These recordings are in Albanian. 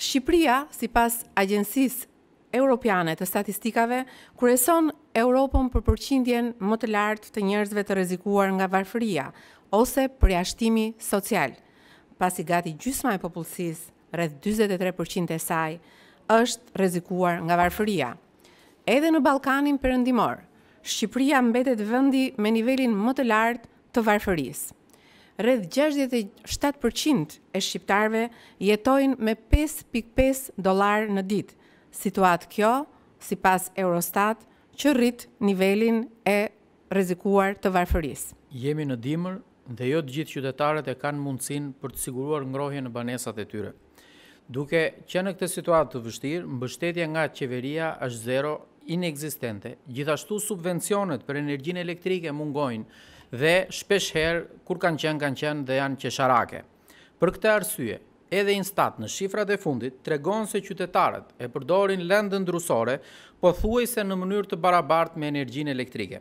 Shqipëria, si pas Agjensis Europiane të Statistikave, kureson Europën për përqindjen më të lartë të njerëzve të rezikuar nga varfëria, ose për jashtimi social. Pasi gati gjysma e popullësis, rrëth 23% e saj, është rezikuar nga varfëria. Edhe në Balkanin përëndimor, Shqipëria mbetet vëndi me nivelin më të lartë të varfërisë rreth 67% e shqiptarve jetojnë me 5.5 dolarë në ditë, situatë kjo, si pas Eurostat, që rrit nivelin e rezikuar të varfërisë. Jemi në dimër dhe jo të gjithë qytetarët e kanë mundësin për të siguruar ngrohje në banesat e tyre. Duke që në këtë situatë të vështirë, mbështetja nga qeveria është zero inekzistente, gjithashtu subvencionet për energjinë elektrike mungojnë dhe shpesh herë kur kanë qenë kanë qenë dhe janë qesharake. Për këtë arsye, edhe instat në shifrat e fundit të regonë se qytetarët e përdorin lëndën drusore po thuaj se në mënyrë të barabartë me energjin elektrike.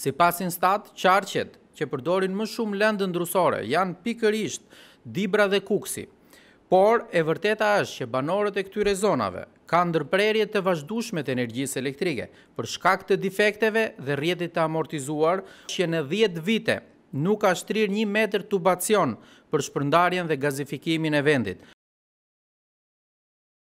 Si pas instat, qarqet që përdorin më shumë lëndën drusore janë pikërisht dibra dhe kuksi, Por, e vërteta është që banorët e këtyre zonave ka ndërprerje të vazhdushmet energjisë elektrike për shkakt të defekteve dhe rjetit të amortizuar që në 10 vite nuk ashtrir një meter tubacion për shpërndarjen dhe gazifikimin e vendit.